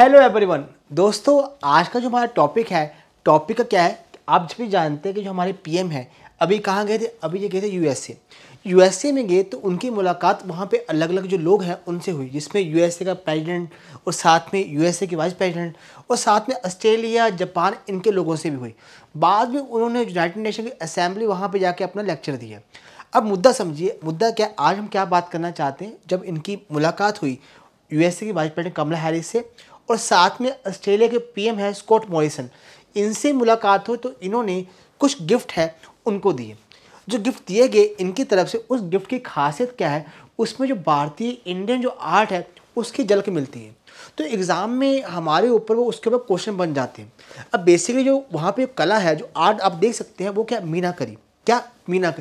hello everyone दोस्तों आज का जो हमारा टॉपिक है टॉपिक का क्या है आप जब भी जानते हैं कि जो हमारे पीएम हैं अभी कहाँ गए थे अभी ये गए थे यूएसए यूएसए में गए तो उनकी मुलाकात वहाँ पे अलग अलग जो लोग हैं उनसे हुई जिसमें यूएसए का प्रेसिडेंट और साथ में यूएसए के वाइस प्रेसिडेंट और साथ में ऑस्ट्रेलिया जापान इनके लोगों से भी हुई बाद में उन्होंने यूनाइटेड नेशन की असेंबली वहाँ पर जाके अपना लेक्चर दिया अब मुद्दा समझिए मुद्दा क्या आज हम क्या बात करना चाहते हैं जब इनकी मुलाकात हुई यूएसए की वाइस प्रेसिडेंट कमला हैरिस से और साथ में ऑस्ट्रेलिया के पीएम है स्कॉट मॉरिसन इनसे मुलाकात हो तो इन्होंने कुछ गिफ्ट हैं उनको दिए जो गिफ्ट दिए गए इनकी तरफ से उस गिफ्ट की खासियत क्या है उसमें जो भारतीय इंडियन जो आर्ट है उसकी झलक मिलती है तो एग्ज़ाम में हमारे ऊपर वो उसके ऊपर क्वेश्चन बन जाते हैं अब बेसिकली जो वहाँ पे कला है जो आर्ट आप देख सकते हैं वो क्या मीना करीब क्या मीना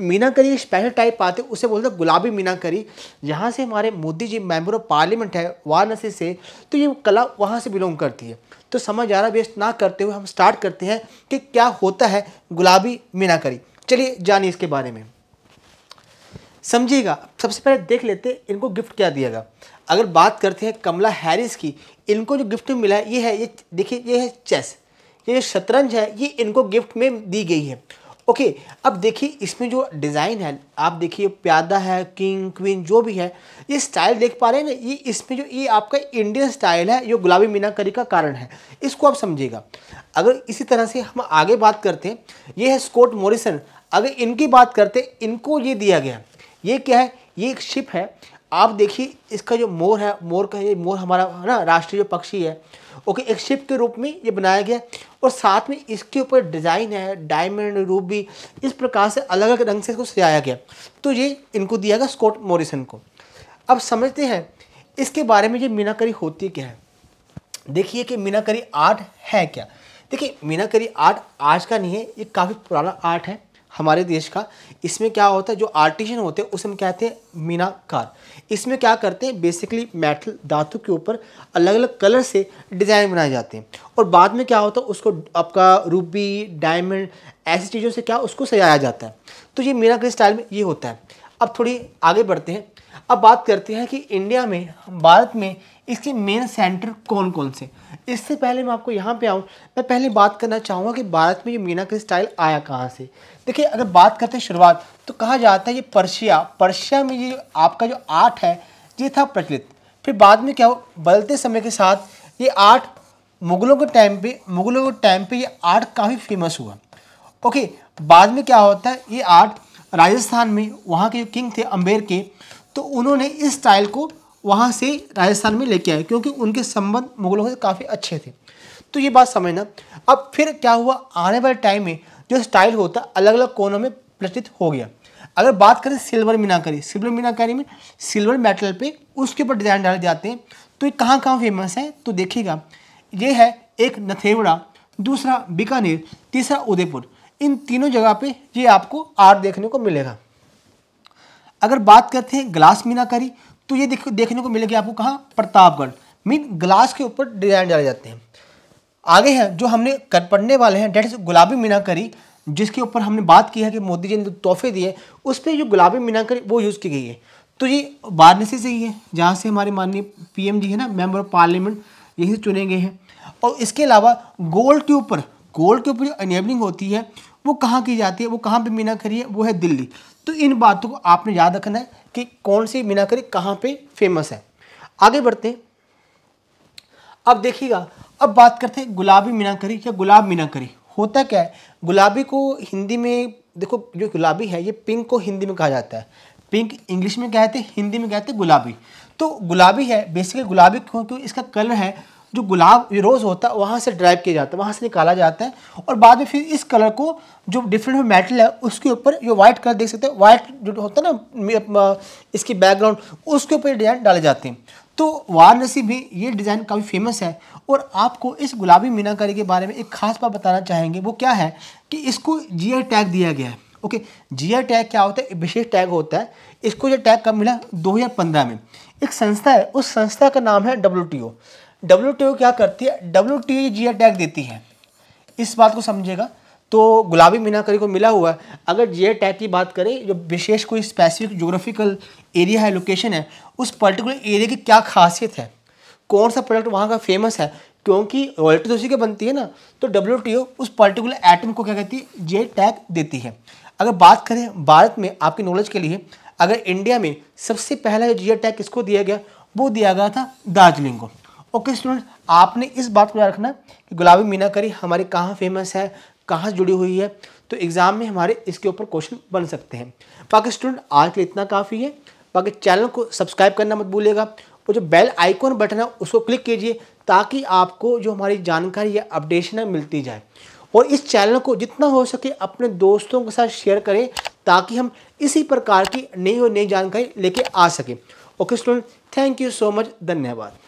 मीना करी एक स्पेशल टाइप आते उसे बोलते हैं गुलाबी मीना करी जहाँ से हमारे Modi ji member of parliament है वाराणसी से तो ये कला वहाँ से बिलोंग करती है तो समय ज़्यादा वेस्ट ना करते हुए हम स्टार्ट करते हैं कि क्या होता है गुलाबी मीना करी चलिए जानिए इसके बारे में समझिएगा सबसे पहले देख लेते इनको गिफ्ट क्या दिया गया अगर बात करते हैं कमला हैरिस की इनको जो गिफ्ट मिला है ये है ये देखिए ये है चेस ये शतरंज है ये इनको गिफ्ट में दी गई है ओके अब देखिए इसमें जो डिज़ाइन है आप देखिए प्यादा है किंग क्वीन जो भी है ये स्टाइल देख पा रहे हैं ना ये इसमें जो ये आपका इंडियन स्टाइल है जो गुलाबी मीनाकारी का कारण है इसको आप समझिएगा अगर इसी तरह से हम आगे बात करते हैं ये है स्कॉट मॉरिसन अगर इनकी बात करते इनको ये दिया गया ये क्या है ये एक शिप है आप देखिए इसका जो मोर है मोर का ये मोर हमारा है ना राष्ट्रीय जो पक्षी है ओके एक शिप के रूप में ये बनाया गया और साथ में इसके ऊपर डिज़ाइन है डायमंड रूप भी इस प्रकार से अलग अलग रंग से इसको सजाया गया तो ये इनको दिया गया स्कॉट मोरिसन को अब समझते हैं इसके बारे में ये मीनाकारी होती क्या है देखिए कि मीनाकारी आर्ट है क्या देखिए मीनाकारी आर्ट आज का नहीं है ये काफ़ी पुराना आर्ट है हमारे देश का इसमें क्या होता है जो आर्टिशन होते हैं उसे हम कहते हैं मीनाकार इसमें क्या करते हैं बेसिकली मेटल धातु के ऊपर अलग अलग कलर से डिज़ाइन बनाए जाते हैं और बाद में क्या होता है उसको आपका रूबी डायमंड ऐसी चीज़ों से क्या उसको सजाया जाता है तो ये मीनाकारी स्टाइल में ये होता है अब थोड़ी आगे बढ़ते हैं अब बात करते हैं कि इंडिया में भारत में इसके मेन सेंटर कौन कौन से इससे पहले मैं आपको यहाँ पे आऊँ मैं पहले बात करना चाहूँगा कि भारत में ये का स्टाइल आया कहाँ से देखिए अगर बात करते हैं शुरुआत तो कहा जाता है ये पर्शिया पर्शिया में ये आपका जो आर्ट है ये था प्रचलित फिर बाद में क्या हो बदलते समय के साथ ये आर्ट मुगलों के टाइम पर मुगलों के टाइम पर ये आर्ट काफ़ी फेमस हुआ ओके बाद में क्या होता है ये आर्ट राजस्थान में वहाँ के किंग थे अम्बेर के तो उन्होंने इस स्टाइल को वहाँ से राजस्थान में लेके आए क्योंकि उनके संबंध मुगलों से काफ़ी अच्छे थे तो ये बात समझना अब फिर क्या हुआ आने वाले टाइम में जो स्टाइल होता अलग अलग कोनों में प्रचलित हो गया अगर बात करें सिल्वर मीनाकारी सिल्वर मीनाकारी में सिल्वर मेटल पे उसके ऊपर डिज़ाइन डाले जाते हैं तो ये कहाँ कहाँ फेमस है तो देखिएगा ये है एक नथेवड़ा दूसरा बीकानेर तीसरा उदयपुर इन तीनों जगह पे ये आपको आर देखने को मिलेगा अगर बात करते हैं ग्लास मीनाकारी तो ये देख देखने को मिलेगी आपको कहाँ प्रतापगढ़ मीन ग्लास के ऊपर डिजाइन डाले जाते हैं आगे हैं जो हमने कर पढ़ने वाले हैं डेट इस गुलाबी मीनाकारी जिसके ऊपर हमने बात की है कि मोदी जी ने जो तोहफे दिए उस पर जो गुलाबी मीनाकारी वो यूज़ की गई है तो ये वाराणसी से ही है जहाँ से हमारे माननीय पी जी है ना मेम्बर ऑफ पार्लियामेंट यही चुने गए हैं और इसके अलावा गोल्ड के ऊपर गोल्ड के ऊपर जो इनेबलिंग होती है वो कहाँ की जाती है वो कहाँ पे मीनाकारी है वो है दिल्ली तो इन बातों को आपने याद रखना है कि कौन सी मीनाकारी कहाँ पे फेमस है आगे बढ़ते हैं अब देखिएगा अब बात करते हैं गुलाबी मीनाकारी या गुलाब मीनाकारी होता क्या है गुलाबी को हिंदी में देखो जो गुलाबी है ये पिंक को हिंदी में कहा जाता है पिंक इंग्लिश में कहते हैं हिंदी में कहते हैं गुलाबी तो गुलाबी है बेसिकली गुलाबी क्योंकि इसका कलर है जो गुलाब ये रोज़ होता है वहाँ से ड्राइव किया जाता है वहाँ से निकाला जाता है और बाद में फिर इस कलर को जो डिफरेंट मेटल है उसके ऊपर ये वाइट कलर देख सकते हैं वाइट जो होता है ना इसकी बैकग्राउंड उसके ऊपर डिज़ाइन डाले जाते हैं तो वाराणसी में ये डिज़ाइन काफ़ी फेमस है और आपको इस गुलाबी मीनाकारी के बारे में एक खास बात बताना चाहेंगे वो क्या है कि इसको जी टैग दिया गया है ओके जी टैग क्या होता है विशेष टैग होता है इसको जो टैग कब मिला 2015 में एक संस्था है उस संस्था का नाम है डब्ल्यू डब्ल्यू क्या करती है डब्ल्यू जी टैग देती है इस बात को समझेगा तो गुलाबी मीनाकारी को मिला हुआ है अगर जी टैग की बात करें जो विशेष कोई स्पेसिफिक जोग्राफिकल एरिया है लोकेशन है उस पर्टिकुलर एरिया की क्या खासियत है कौन सा प्रोडक्ट वहाँ का फेमस है क्योंकि रॉयल्टी तो उसी के बनती है ना तो डब्ल्यू उस पर्टिकुलर एटम को क्या कहती है जे टैग देती है अगर बात करें भारत में आपकी नॉलेज के लिए अगर इंडिया में सबसे पहला जो जी टैग किसको दिया गया वो दिया गया था दार्जिलिंग को ओके स्टूडेंट आपने इस बात को याद रखना कि गुलाबी मीनाकारी हमारे कहाँ फेमस है कहाँ से जुड़ी हुई है तो एग्ज़ाम में हमारे इसके ऊपर क्वेश्चन बन सकते हैं बाकी स्टूडेंट आज के लिए इतना काफ़ी है बाकी चैनल को सब्सक्राइब करना मत भूलिएगा और जो बेल आइकॉन बटन है उसको क्लिक कीजिए ताकि आपको जो हमारी जानकारी या अपडेशन है मिलती जाए और इस चैनल को जितना हो सके अपने दोस्तों के साथ शेयर करें ताकि हम इसी प्रकार की नई और नई जानकारी लेके आ सकें okay student thank you so much धन्यवाद